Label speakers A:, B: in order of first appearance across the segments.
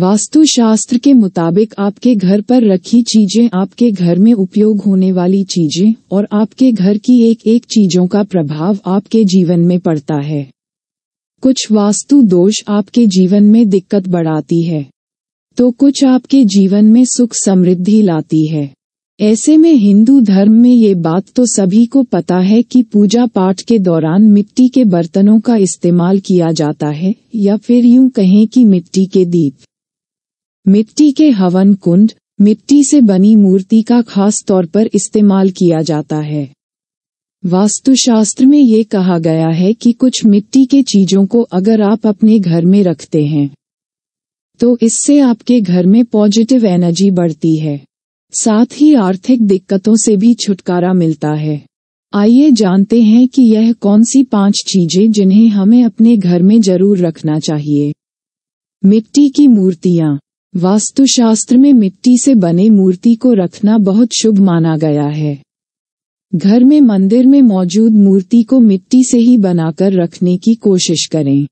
A: वास्तुशास्त्र के मुताबिक आपके घर पर रखी चीजें आपके घर में उपयोग होने वाली चीजें और आपके घर की एक एक चीजों का प्रभाव आपके जीवन में पड़ता है कुछ वास्तु दोष आपके जीवन में दिक्कत बढ़ाती है तो कुछ आपके जीवन में सुख समृद्धि लाती है ऐसे में हिंदू धर्म में ये बात तो सभी को पता है कि पूजा पाठ के दौरान मिट्टी के बर्तनों का इस्तेमाल किया जाता है या फिर यूं कहें कि मिट्टी के दीप मिट्टी के हवन कुंड मिट्टी से बनी मूर्ति का खास तौर पर इस्तेमाल किया जाता है वास्तुशास्त्र में ये कहा गया है कि कुछ मिट्टी के चीजों को अगर आप अपने घर में रखते हैं तो इससे आपके घर में पॉजिटिव एनर्जी बढ़ती है साथ ही आर्थिक दिक्कतों से भी छुटकारा मिलता है आइए जानते हैं कि यह कौन सी पांच चीजें जिन्हें हमें अपने घर में जरूर रखना चाहिए मिट्टी की मूर्तियाँ वास्तुशास्त्र में मिट्टी से बने मूर्ति को रखना बहुत शुभ माना गया है घर में मंदिर में मौजूद मूर्ति को मिट्टी से ही बनाकर रखने की कोशिश करें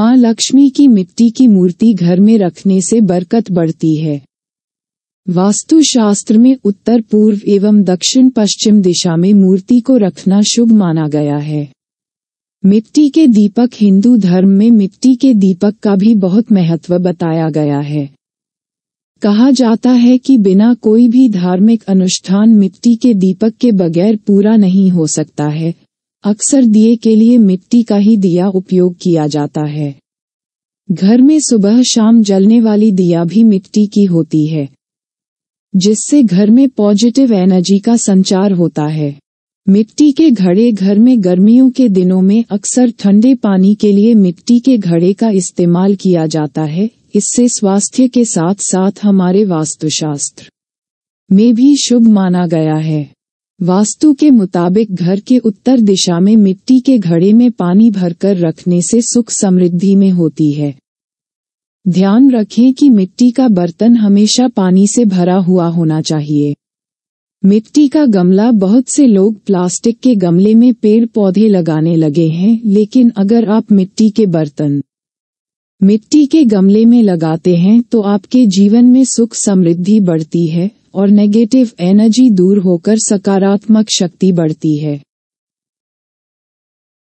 A: माँ लक्ष्मी की मिट्टी की मूर्ति घर में रखने से बरकत बढ़ती है वास्तुशास्त्र में उत्तर पूर्व एवं दक्षिण पश्चिम दिशा में मूर्ति को रखना शुभ माना गया है मिट्टी के दीपक हिंदू धर्म में मिट्टी के दीपक का भी बहुत महत्व बताया गया है कहा जाता है कि बिना कोई भी धार्मिक अनुष्ठान मिट्टी के दीपक के बगैर पूरा नहीं हो सकता है अक्सर दिए के लिए मिट्टी का ही दिया उपयोग किया जाता है घर में सुबह शाम जलने वाली दिया भी मिट्टी की होती है जिससे घर में पॉजिटिव एनर्जी का संचार होता है मिट्टी के घड़े घर में गर्मियों के दिनों में अक्सर ठंडे पानी के लिए मिट्टी के घड़े का इस्तेमाल किया जाता है इससे स्वास्थ्य के साथ साथ हमारे वास्तुशास्त्र में भी शुभ माना गया है वास्तु के मुताबिक घर के उत्तर दिशा में मिट्टी के घड़े में पानी भरकर रखने से सुख समृद्धि में होती है ध्यान रखें कि मिट्टी का बर्तन हमेशा पानी से भरा हुआ होना चाहिए मिट्टी का गमला बहुत से लोग प्लास्टिक के गमले में पेड़ पौधे लगाने लगे हैं लेकिन अगर आप मिट्टी के बर्तन मिट्टी के गमले में लगाते हैं तो आपके जीवन में सुख समृद्धि बढ़ती है और नेगेटिव एनर्जी दूर होकर सकारात्मक शक्ति बढ़ती है